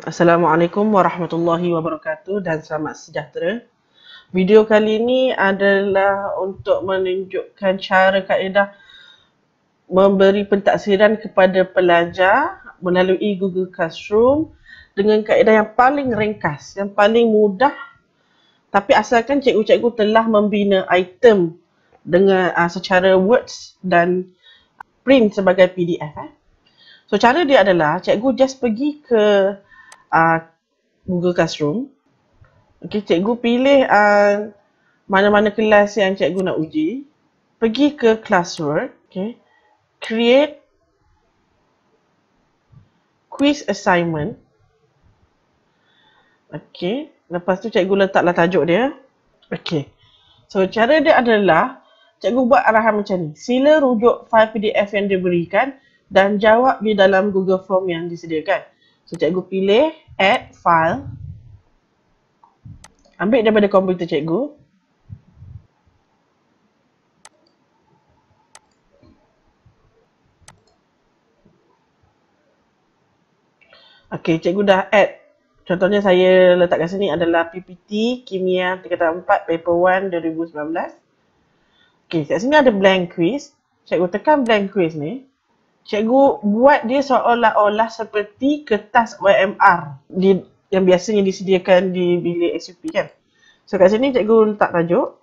Assalamualaikum warahmatullahi wabarakatuh dan selamat sejahtera. Video kali ini adalah untuk menunjukkan cara kaedah memberi pentaksiran kepada pelajar melalui Google Classroom dengan kaedah yang paling ringkas, yang paling mudah tapi asalkan cikgu-cikgu telah membina item dengan uh, secara words dan print sebagai PDF. Eh. So cara dia adalah cikgu just pergi ke uh, Google Classroom. Okey, cikgu pilih uh, mana-mana uh, kelas yang cikgu nak uji. Pergi ke classwork, okey. Create quiz assignment. Okey, lepas tu cikgu letaklah tajuk dia. Okey. So cara dia adalah cikgu buat arahan macam ni. Sila rujuk file PDF yang diberikan dan jawab di dalam Google Form yang disediakan. So cikgu pilih add file. Ambil daripada komputer cikgu. Okey, cikgu dah add. Contohnya saya letakkan sini adalah PPT Kimia Tingkatan 4 Paper 1 2019. Okey, kat sini ada blank quiz. Cikgu tekan blank quiz ni cikgu buat dia seolah-olah seperti kertas OMR di, yang biasanya disediakan di bilik SUP kan. So kat sini cikgu letak tajuk.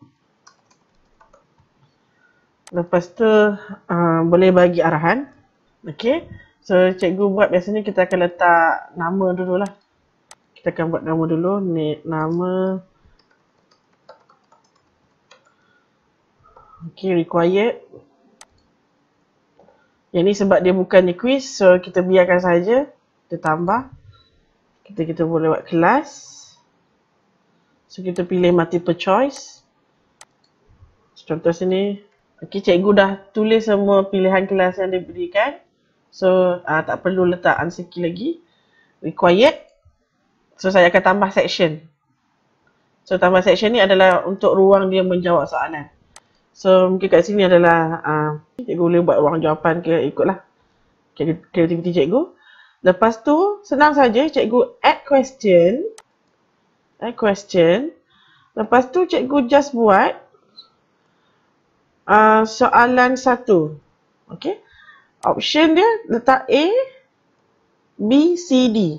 Lepas tu uh, boleh bagi arahan. Okay. So cikgu buat biasanya kita akan letak nama dulu lah. Kita akan buat nama dulu. Ni, nama. Okay required. Yang ni sebab dia bukannya quiz, so kita biarkan saja. Kita tambah. Kita kita boleh buat kelas. So kita pilih multiple choice. Contoh sini, okey cikgu dah tulis semua pilihan kelas yang diberikan. So uh, tak perlu letak answer key lagi. Required. So saya akan tambah section. So tambah section ni adalah untuk ruang dia menjawab soalan. So mungkin kat sini adalah uh, cikgu boleh buat ruang jawapan ke ikutlah kreativiti cikgu. Lepas tu senang saja cikgu add question. Add question. Lepas tu cikgu just buat uh, soalan satu. Okay. Option dia letak A, B, C, D.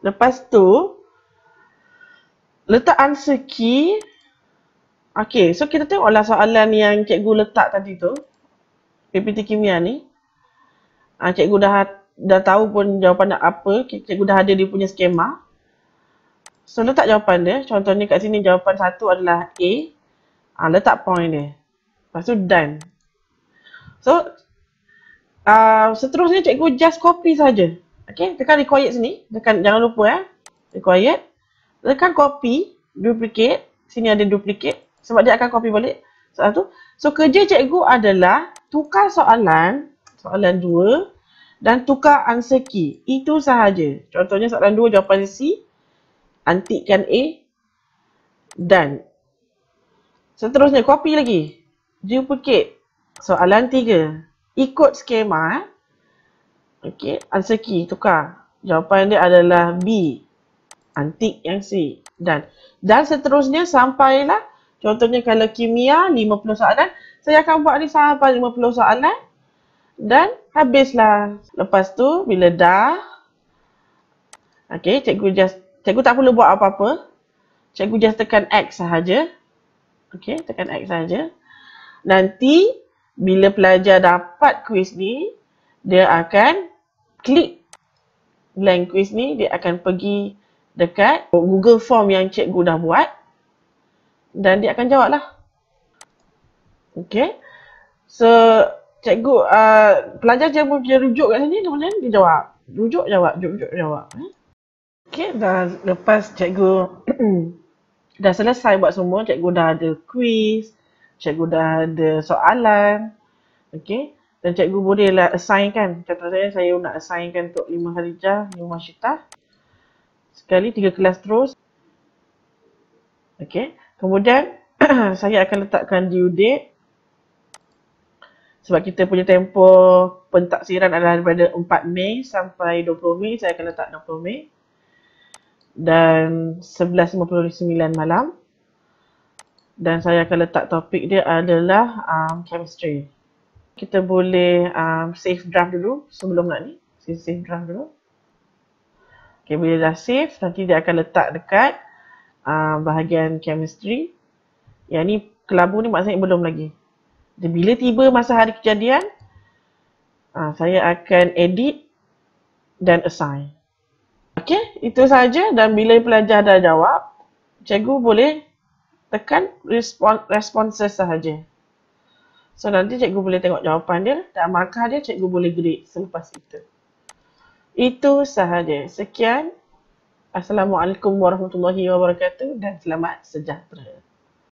Lepas tu letak answer key Okay, so kita tengoklah soalan yang cikgu letak tadi tu. PPT kimia ni. Ah cikgu dah ha- dah tahu pun jawapan nak apa. Cikgu dah ada dia punya skema. So letak jawapan dia. Contohnya kat sini jawapan satu adalah A. Ah letak point dia. Pastu done. So ah seterusnya cikgu just copy saja. Okey, tekan required sini. Tekan jangan lupa ya, eh. Required. Tekan copy, duplicate. Sini ada duplicate sebab dia akan copy balik soalan tu. So kerja cikgu adalah tukar soalan, soalan dua dan tukar answer key. Itu sahaja. Contohnya soalan dua jawapan C, antikkan A dan seterusnya copy lagi. Duplicate soalan tiga Ikut skema. okay answer key tukar. Jawapan dia adalah B. Antik yang C dan dan seterusnya sampailah Contohnya kalau kimia 50 soalan, saya akan buat risalah 50 soalan dan habislah. Lepas tu bila dah Okey, cikgu just cikgu tak perlu buat apa-apa. Cikgu just tekan X sahaja. Okey, tekan X sahaja. Nanti bila pelajar dapat kuis ni, dia akan klik blank kuis ni, dia akan pergi dekat Google Form yang cikgu dah buat dan dia akan jawab lah. Okay. So, cikgu, uh, pelajar yang punya rujuk kat sini, kemudian dia jawab. Rujuk, jawab, rujuk, rujuk, jawab. Okay, dah lepas cikgu dah selesai buat semua, cikgu dah ada quiz, cikgu dah ada soalan. Okay. Dan cikgu bolehlah assign kan. contohnya saya, nak assign kan untuk lima hari jah, lima syitah. Sekali, tiga kelas terus. Okay. Kemudian saya akan letakkan due date sebab kita punya tempoh pentaksiran adalah daripada 4 Mei sampai 20 Mei, saya akan letak 20 Mei dan 11.59 malam dan saya akan letak topik dia adalah um, chemistry kita boleh um, save draft dulu sebelum nak ni, save draft dulu ok, bila dah save, nanti dia akan letak dekat Ah, bahagian chemistry. Yang ni kelabu ni maksudnya belum lagi. Jadi, bila tiba masa hari kejadian, uh, saya akan edit dan assign. Okey, itu saja dan bila pelajar dah jawab, cikgu boleh tekan respon responses sahaja. So nanti cikgu boleh tengok jawapan dia dan markah dia cikgu boleh grade selepas itu. Itu sahaja. Sekian. Assalamualaikum warahmatullahi wabarakatuh dan selamat sejahtera.